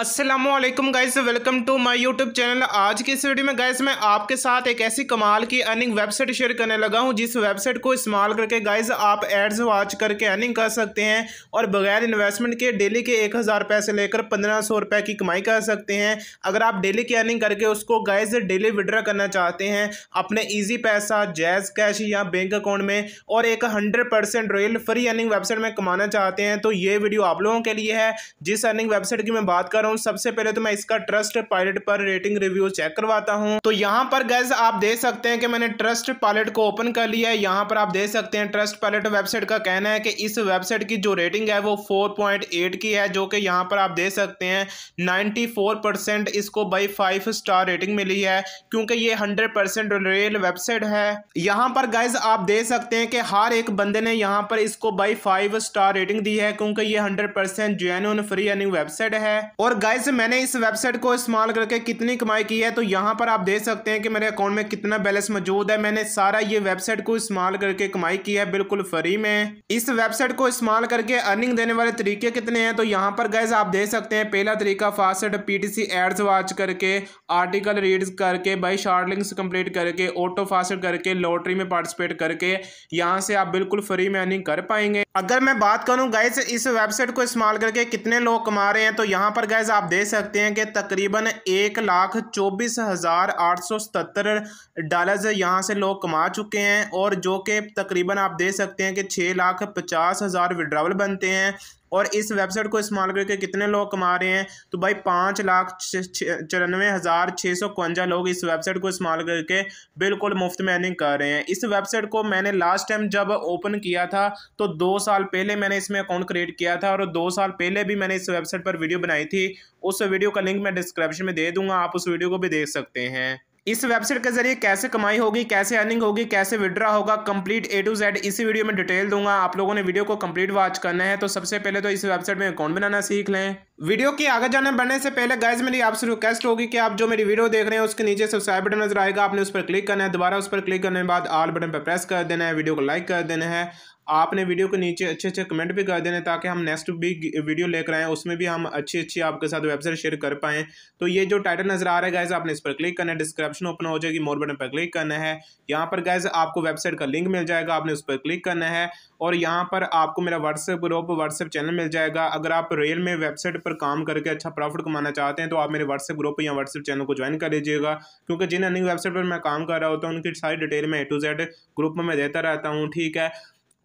Aslam guys welcome to my YouTube channel आज की इस वीडियो में गाइस मैं आपके साथ एक ऐसी कमाल की अर्निंग वेबसाइट शेयर करने लगा हूं जिस वेबसाइट को इस्तेमाल करके गाइस आप एड्स वॉच करके अर्निंग कर सकते हैं और बगैर इन्वेस्टमेंट के डेली के एक हज़ार रुपये से लेकर पंद्रह सौ रुपये की कमाई कर सकते हैं अगर आप डेली की अर्निंग करके उसको गाइज डेली विड्रा करना चाहते हैं अपने ईजी पैसा जैज कैश या बैंक अकाउंट में और एक hundred percent royal free earning website में कमाना चाहते हैं तो ये वीडियो आप लोगों के लिए है जिस अर्निंग वेबसाइट की मैं बात कर रहा हूँ सबसे पहले तो मैं इसका ट्रस्ट पायलट पर रेटिंग रिव्यू चेक करवाता हूँ तो यहाँ पर गैस आप देख सकते हैं कि मैंने ट्रस्ट पायलट को ओपन कर लिया है यहाँ पर आप देख सकते हैं ट्रस्ट पायलट वेबसाइट का कहना है कि इस वेबसाइट की जो रेटिंग है वो फोर की है जो कि यहाँ पर आप देख सकते हैं नाइन्टी इसको बाई फाइव स्टार रेटिंग मिली है क्योंकि ये हंड्रेड परसेंट रियल वेबसाइट है यहाँ पर गैस आप देख सकते हैं कि हर एक बंदे ने यहाँ पर इसको बाई फाइव स्टार रेटिंग दी है क्योंकि ये 100% percent genuine free earning website है और गाइस मैंने इस वेबसाइट को इस्तेमाल करके कितनी कमाई की है तो यहाँ पर आप देख सकते हैं कि मेरे अकाउंट में कितना बैलेंस मौजूद है मैंने सारा ये वेबसाइट को इस्तेमाल करके कमाई की है बिल्कुल फ्री में इस वेबसाइट को इस्तेमाल करके अर्निंग देने वाले तरीके कितने हैं तो यहाँ पर गाइज आप देख सकते हैं पहला तरीका फास्ट पीटीसी एड्स वॉच करके आर्टिकल रीड करके बाई शार्ट लिंक कंप्लीट करके ऑटो फास्ट करके लॉटरी में पार्टिसिपेट करके यहाँ से आप बिल्कुल फ्री में अर्निंग कर पाएंगे अगर मैं बात करूँ गाइज इस वेबसाइट को इस्तेमाल करके कितने लोग कमा रहे हैं तो यहाँ पर गाइज गाइज आप देख सकते हैं कि तकरीबन एक लाख चौबीस हज़ार आठ सौ सतर डॉलर यहाँ से लोग कमा चुके हैं और जो कि तकरीबन आप देख सकते हैं कि छः लाख पचास हज़ार विड्रावल बनते हैं और इस वेबसाइट को इस्तेमाल करके कितने लोग कमा रहे हैं तो भाई पाँच लाख चौरानवे हज़ार छः सौ इकवंजा लोग इस वेबसाइट को इस्तेमाल करके बिल्कुल मुफ्त में अर्निंग कर रहे हैं इस वेबसाइट को मैंने लास्ट टाइम जब ओपन किया था तो दो साल पहले मैंने इसमें अकाउंट क्रिएट किया था और दो साल पहले भी मैंने इस वेबसाइट पर वीडियो बनाई थी उस वीडियो का लिंक मैं डिस्क्रिप्शन में दे दूंगा आप उस वीडियो को भी देख सकते हैं इस वेबसाइट के जरिए कैसे कमाई होगी कैसे अर्निंग होगी कैसे विड्रा होगा कंप्लीट ए टू जेड इसी वीडियो में डिटेल दूंगा आप लोगों ने वीडियो को कंप्लीट वॉच करना है तो सबसे पहले तो इस वेबसाइट में अकाउंट बनाना सीख लें वीडियो के आगे जाने बढ़ने से पहले गाइज मेरी आपसे रिक्वेस्ट होगी कि आप जो मेरी वीडियो देख रहे हैं उसके नीचे सब्सक्राइब बटन नजर आएगा आपने उस पर क्लिक करना है दोबारा उस पर क्लिक करने के बाद आल बटन पर प्रेस कर देना है वीडियो को लाइक कर देना है आपने वीडियो के नीचे अच्छे अच्छे कमेंट भी कर देने ताकि हम नेक्स्ट भी वीडियो लेकर आएँ उसमें भी हम अच्छी अच्छी आपके साथ वेबसाइट शेयर कर पाएँ तो ये जो टाइटल नज़र आ रहा है गैज़ आपने इस पर क्लिक करना है डिस्क्रिप्शन ओपन हो जाएगी मोर बटन पर क्लिक करना है यहाँ पर गैज़ आपको वेबसाइट का लिंक मिल जाएगा आपने उस पर क्लिक करना है और यहाँ पर आपको मेरा व्हाट्सएप ग्रुप व्हाट्सएप चैनल मिल जाएगा अगर आप रियल में वेबसाइट पर काम करके अच्छा प्रॉफिट कमाना चाहते हैं तो आप मेरे व्हाट्सएप ग्रुप या व्हाट्सएप चैनल को ज्वाइन कर लीजिएगा क्योंकि जिन अन्य वेबसाइट पर मैं काम कर रहा होता हूँ उनकी सारी डिटेल मैं ए टू जेड ग्रुप में देता रहता हूँ ठीक है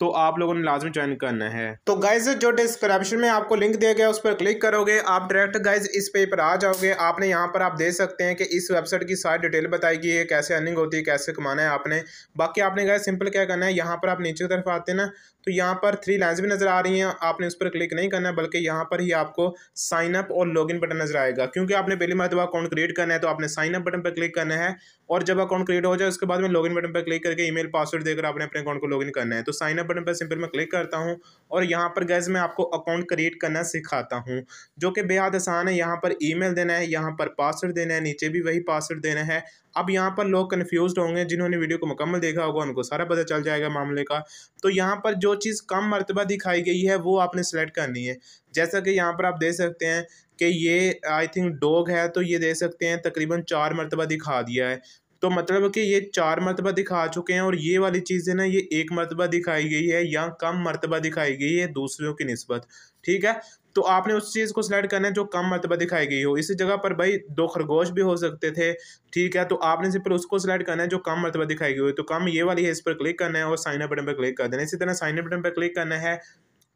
तो आप लोगों ने लाजमी ज्वाइन करना है तो गाइज जो डिस्क्रिप्शन में आपको लिंक दिया गया उस पर क्लिक करोगे आप डायरेक्ट गाइज इस पेज पर आ जाओगे आपने यहाँ पर आप देख सकते हैं कि इस वेबसाइट की सारी डिटेल बताई गई है कैसे अर्निंग होती है कैसे कमाना है आपने बाकी आपने गाइज सिंपल क्या करना है यहाँ पर आप नीचे की तरफ आते हैं ना तो यहाँ पर थ्री लाइन्स भी नज़र आ रही हैं आपने उस पर क्लिक नहीं करना बल्कि यहाँ पर ही आपको साइन अप और इन बटन नज़र आएगा क्योंकि आपने पहली मरतबा अकाउंट क्रिएट करना है तो आपने साइन अप बटन पर क्लिक करना है और जब अकाउंट क्रिएट हो जाए उसके बाद में लॉगिन बटन पर क्लिक करके ईमेल पासवर्ड देकर आपने अपने अकाउंट को लॉगिन करना है तो साइनअप बटन पर सिंपल मैं क्लिक करता हूँ और यहाँ पर गैस मैं आपको अकाउंट क्रिएट करना सिखाता हूँ जो कि बेहद आसान है यहाँ पर ईमेल देना है यहाँ पर पासवर्ड देना है नीचे भी वही पासवर्ड देना है अब यहाँ पर लोग कन्फ्यूज होंगे जिन्होंने वीडियो को मुकम्मल देखा होगा उनको सारा पता चल जाएगा मामले का तो यहाँ पर जो चीज़ कम मरतबा दिखाई गई है वो आपने सेलेक्ट करनी है जैसा कि यहाँ पर आप देख सकते हैं कि ये आई थिंक डॉग है तो ये देख सकते हैं तकरीबन चार मरतबा दिखा दिया है तो मतलब कि ये चार मरतबा दिखा चुके हैं और ये वाली चीज़ें ना ये एक मरतबा दिखाई गई है या कम मरतबा दिखाई गई है दूसरों की नस्बत ठीक है तो आपने उस चीज़ को सिलेक्ट करना है जो कम मरतबा दिखाई गई हो इसी जगह पर भाई दो खरगोश भी हो सकते थे ठीक है तो आपने सिर्फ उसको सिलेक्ट करना है जो कम मरतबा दिखाई गई हो तो कम ये वाली है इस पर क्लिक करना है और साइन अप बटन पर क्लिक कर देना इसी तरह साइन अप बटन पर क्लिक करना है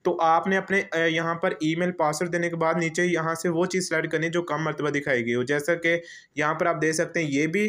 तो आपने अपने यहाँ पर ईमेल पासवर्ड देने के बाद नीचे यहाँ से वो चीज़ सिलेक्ट करनी है जो कम मरतबा दिखाई गई हो जैसा कि यहाँ पर आप देख सकते हैं ये भी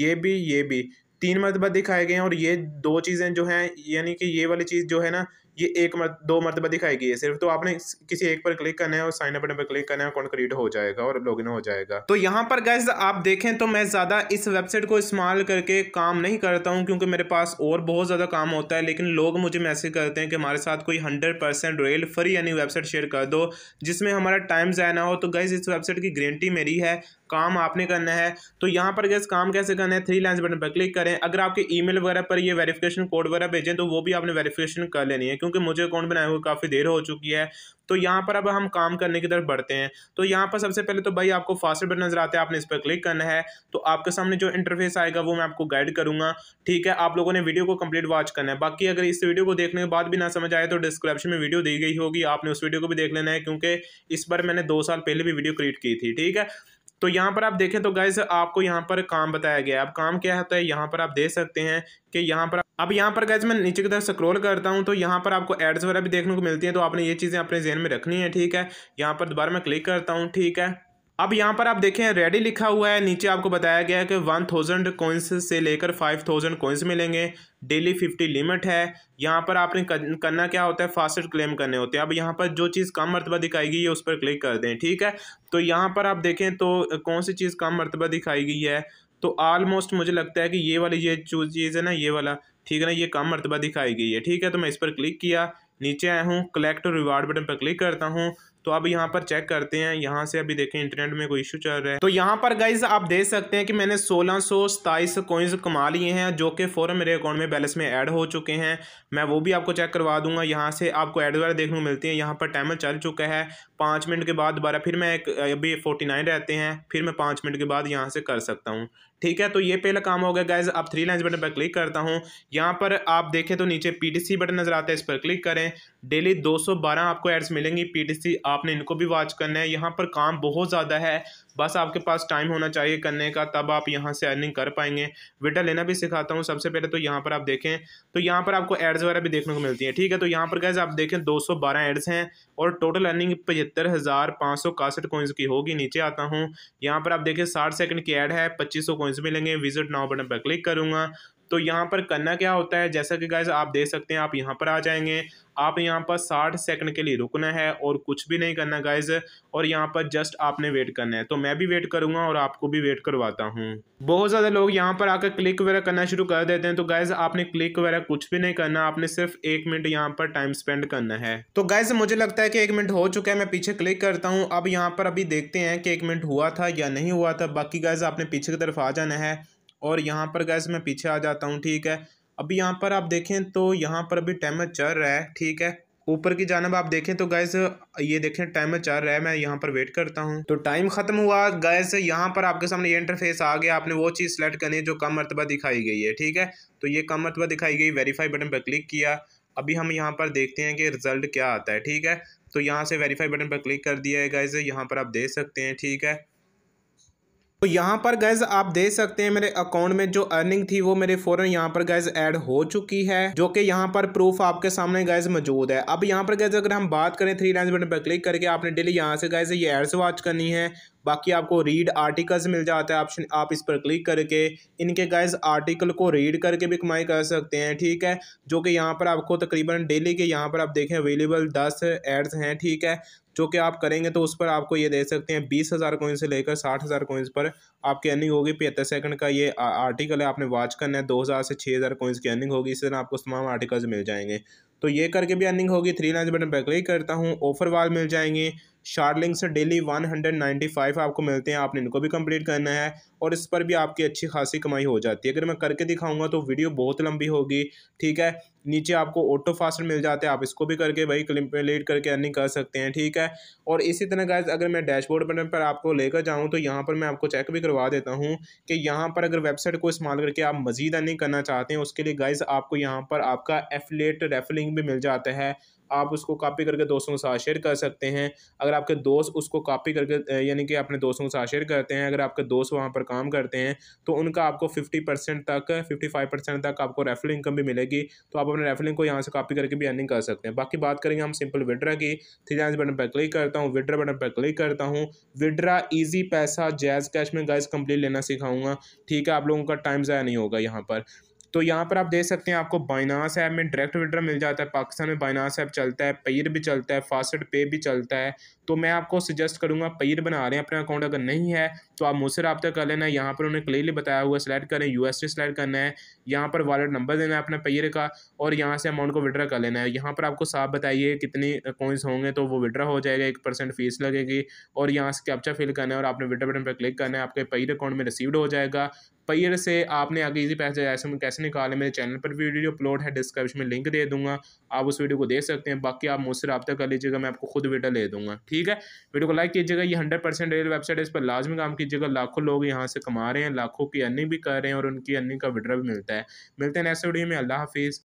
ये भी ये भी तीन मरतबा दिखाए गए हैं और ये दो चीज़ें जो हैं यानी कि ये वाली चीज़ जो है ना ये एक मर, दो मरतबा दिखाएगी है सिर्फ तो आपने किसी एक पर क्लिक करना है और साइन अपने पर क्लिक करना है अकाउंट क्रिएट हो जाएगा और लॉगिन हो जाएगा तो यहाँ पर गैस आप देखें तो मैं ज़्यादा इस वेबसाइट को इस्तेमाल करके काम नहीं करता हूँ क्योंकि मेरे पास और बहुत ज़्यादा काम होता है लेकिन लोग मुझे मैसेज करते हैं कि हमारे साथ कोई हंड्रेड परसेंट रेल फ्री यानी वेबसाइट शेयर कर दो जिसमें हमारा टाइम ज़ाया ना हो तो गैस इस वेबसाइट की गारंटी मेरी है काम आपने करना है तो यहाँ पर गैस काम कैसे करना है थ्री लाइन्स बटन पर क्लिक करें अगर आपके ईमेल वगैरह पर ये वेरिफिकेशन कोड वगैरह भेजें तो वो भी आपने वेरिफिकेशन कर लेनी है क्योंकि मुझे अकाउंट बनाए हुए काफ़ी देर हो चुकी है तो यहाँ पर अब हम काम करने की तरफ बढ़ते हैं तो यहाँ पर सबसे पहले तो भाई आपको फास्ट बटन नजर आता है आपने इस पर क्लिक करना है तो आपके सामने जो इंटरफेस आएगा वो मैं आपको गाइड करूँगा ठीक है आप लोगों ने वीडियो को कंप्लीट वॉच करना है बाकी अगर इस वीडियो को देखने के बाद भी ना समझ आए तो डिस्क्रिप्शन में वीडियो दी गई होगी आपने उस वीडियो को भी देख लेना है क्योंकि इस पर मैंने दो साल पहले भी वीडियो क्रिएट की थी ठीक है तो यहाँ पर आप देखें तो गाइज आपको यहाँ पर काम बताया गया है अब काम क्या होता है तो यहाँ पर आप देख सकते हैं कि यहाँ पर अब यहाँ पर गाइज मैं नीचे की तरफ स्क्रॉल करता हूँ तो यहाँ पर आपको एड्स वगैरह भी देखने को मिलती हैं तो आपने ये चीज़ें अपने जहन में रखनी है ठीक है यहाँ पर दोबारा मैं क्लिक करता हूँ ठीक है अब यहाँ पर आप देखें रेडी लिखा हुआ है नीचे आपको बताया गया है कि वन थाउजेंड कोइंस से लेकर फाइव थाउजेंड कोइंस मिलेंगे डेली फिफ्टी लिमिट है यहाँ पर आपने करना क्या होता है फास्ट क्लेम करने होते हैं अब यहाँ पर जो चीज़ कम मरतबा दिखाई गई है उस पर क्लिक कर दें ठीक है तो यहाँ पर आप देखें तो कौन सी चीज़ कम मरतबा दिखाई गई है तो आलमोस्ट मुझे लगता है कि ये वाली ये चीज़ है ना ये वाला ठीक है ना ये कम मरतबा दिखाई गई है ठीक है तो मैं इस पर क्लिक किया नीचे आया हूँ कलेक्ट और रिवार्ड बटन पर क्लिक करता हूँ तो अब यहाँ पर चेक करते हैं यहाँ से अभी देखें इंटरनेट में कोई इशू चल रहा है तो यहाँ पर गाइज आप देख सकते हैं कि मैंने सोलह सौ सताइस कोइंस कमा लिए हैं जो कि फ़ौरन मेरे अकाउंट में बैलेंस में ऐड हो चुके हैं मैं वो भी आपको चेक करवा दूंगा यहाँ से आपको एड वगैरह देखने को मिलती है यहाँ पर टाइमर चल चुका है पाँच मिनट के बाद दोबारा फिर मैं एक अभी फोर्टी नाइन रहते हैं फिर मैं पाँच मिनट के बाद यहाँ से कर सकता हूँ ठीक है तो ये पहला काम हो गया गाइज आप थ्री लाइन्स बटन पर क्लिक करता हूँ यहाँ पर आप देखें तो नीचे पीटीसी बटन नज़र आता है इस पर क्लिक करें डेली 212 आपको एड्स मिलेंगी पीटीसी आपने इनको भी वॉच करना है यहाँ पर काम बहुत ज़्यादा है बस आपके पास टाइम होना चाहिए करने का तब आप यहाँ से अर्निंग कर पाएंगे विटा लेना भी सिखाता हूँ सबसे पहले तो यहाँ पर आप देखें तो यहाँ पर आपको एड्स वगैरह भी देखने को मिलती हैं ठीक है तो यहाँ पर कैसे आप देखें दो एड्स हैं और टोटल अर्निंग पचहत्तर हज़ार सौ कोइंस की होगी नीचे आता हूँ यहाँ पर आप देखें साठ सेकंड की एड है पच्चीस सौ कोइंस मिलेंगे विजिट नाउ बटन पर क्लिक करूँगा तो यहाँ पर करना क्या होता है जैसा कि गाइज आप देख सकते हैं आप यहाँ पर आ जाएंगे आप यहाँ पर साठ सेकंड के लिए रुकना है और कुछ भी नहीं करना गाइज और यहाँ पर जस्ट आपने वेट करना है तो मैं भी वेट करूँगा और आपको भी वेट करवाता हूँ बहुत ज़्यादा लोग यहाँ पर आकर क्लिक वगैरह करना शुरू कर देते हैं तो गाइज आपने क्लिक वगैरह कुछ भी नहीं करना आपने सिर्फ एक मिनट यहाँ पर टाइम स्पेंड करना है तो गाइज मुझे लगता है कि एक मिनट हो चुका है मैं पीछे क्लिक करता हूँ अब यहाँ पर अभी देखते हैं कि एक मिनट हुआ था या नहीं हुआ था बाकी गाइज आपने पीछे की तरफ आ जाना है और यहाँ पर गैस मैं पीछे आ जाता हूँ ठीक है अभी यहाँ पर आप देखें तो यहाँ पर अभी टाइमर चल रहा है ठीक है ऊपर की जानब आप देखें तो गैस ये देखें टाइमर चल रहा है मैं यहाँ पर वेट करता हूँ तो टाइम ख़त्म हुआ गैस यहाँ पर आपके सामने ये इंटरफेस आ गया आपने वो चीज़ सेलेक्ट करनी है जो कम मरतबा दिखाई गई है ठीक है तो ये कम मरतबा दिखाई गई वेरीफाई बटन पर क्लिक किया अभी हम यहाँ पर देखते हैं कि रिज़ल्ट क्या आता है ठीक है तो यहाँ से वेरीफाई बटन पर क्लिक कर दिया है गैस यहाँ पर आप देख सकते हैं ठीक है तो यहाँ पर गैज़ आप देख सकते हैं मेरे अकाउंट में जो अर्निंग थी वो मेरे फ़ौरन यहाँ पर गैज़ ऐड हो चुकी है जो कि यहाँ पर प्रूफ आपके सामने गैज़ मौजूद है अब यहाँ पर गैज़ अगर हम बात करें थ्री लाइन बटन पर क्लिक करके आपने डेली यहाँ से गैज़ ये एड्स वॉच करनी है बाकी आपको रीड आर्टिकल्स मिल जाता है ऑप्शन आप इस पर क्लिक करके इनके गाइज आर्टिकल को रीड करके भी कमाई कर सकते हैं ठीक है जो कि यहाँ पर आपको तकरीबन डेली के यहाँ पर आप देखें अवेलेबल दस एड्स हैं ठीक है जो कि आप करेंगे तो उस पर आपको ये दे सकते हैं बीस हज़ार कोइन से लेकर साठ हज़ार कोइंस पर आपकी अर्निंग होगी पचहत्तर सेकंड का ये आर्टिकल है आपने वॉच करना है दो हज़ार से छः हज़ार कोइंस की अर्निंग होगी इस तरह आपको तमाम आर्टिकल्स मिल जाएंगे तो ये करके भी अर्निंग होगी थ्री लाइन बटन पर क्लिक करता हूँ ऑफर वाल मिल जाएंगे शार्लिंग से डेली 195 आपको मिलते हैं आपने इनको भी कंप्लीट करना है और इस पर भी आपकी अच्छी खासी कमाई हो जाती है अगर मैं करके दिखाऊंगा तो वीडियो बहुत लंबी होगी ठीक है नीचे आपको ऑटो फास्टर मिल जाते हैं आप इसको भी करके भाई कंप्लीट करके अर्निंग कर सकते हैं ठीक है और इसी तरह गाइज अगर मैं डैशबोर्ड पर, पर आपको लेकर जाऊँ तो यहाँ पर मैं आपको चेक भी करवा देता हूँ कि यहाँ पर अगर वेबसाइट को इस्तेमाल करके आप मजीद अर्निंग करना चाहते हैं उसके लिए गाइज आपको यहाँ पर आपका एफिलेट रेफलिंग भी मिल जाता है आप उसको कॉपी करके दोस्तों के साथ शेयर कर सकते हैं अगर आपके दोस्त उसको कॉपी करके यानी कि अपने दोस्तों के साथ शेयर करते हैं अगर आपके दोस्त वहाँ पर काम करते हैं तो उनका आपको फिफ्टी परसेंट तक फिफ्टी फाइव परसेंट तक आपको रेफरल इनकम भी मिलेगी तो आप अपने रेफरल को यहाँ से कॉपी करके भी अर्निंग कर सकते हैं बाकी बात करेंगे हम सिंपल विड्रा की थ्री लाइन बटन पर क्लिक करता हूँ विड्रा बटन पर क्लिक करता हूँ withdraw Easypaisa JazzCash में गैस कंप्लीट लेना सिखाऊंगा ठीक है आप लोगों का टाइम ज़ाया नहीं होगा यहाँ पर तो यहाँ पर आप देख सकते हैं आपको बाइनास ऐप में डायरेक्ट विड्रा मिल जाता है पाकिस्तान में बाइनास ऐप चलता है पईर भी चलता है फास्ट पे भी चलता है तो मैं आपको सजेस्ट करूँगा पईर बना रहे हैं अपना अकाउंट अगर नहीं है तो आप मुझसे रब्ता कर लेना यहाँ पर उन्हें क्लियरली बताया हुआ सिलेक्ट करें यू एस सिलेक्ट करना है यहाँ पर वॉलेट नंबर देना है अपना पेयर का और यहाँ से अमाउंट को विड्रा कर लेना है यहाँ पर आपको साफ बताइए कितनी अकाउंट्स होंगे तो वो विड्रा हो जाएगा एक परसेंट फीस लगेगी और यहाँ से कैप्चा फिल करना है और आपने विड्रा बटन पर क्लिक करना है आपके पेयर अकाउंट में रिसीव्ड हो जाएगा पेयर से आपने आगे इजी पैसे ऐसे में कैसे निकाले मेरे चैनल पर भी वीडियो अपलोड है डिस्क्रिप्शन में लिंक दे दूंगा आप उस वीडियो को देख सकते हैं बाकी आप मुझसे रब्ता कर लीजिएगा मैं आपको खुद वीडियो ले दूंगा ठीक है वीडियो को लाइक कीजिएगा ये हंड्रेड परसेंट वेबसाइट इस पर लाजमी काम कीजिएगा लाखों लोग यहाँ से कमा रहे हैं लाखों की अर्निंग भी कर रहे हैं और उनकी अर्निंग का विड्रा भी मिलता है मिलते हैं नेक्स्ट वीडियो में अल्लाह हाफिज़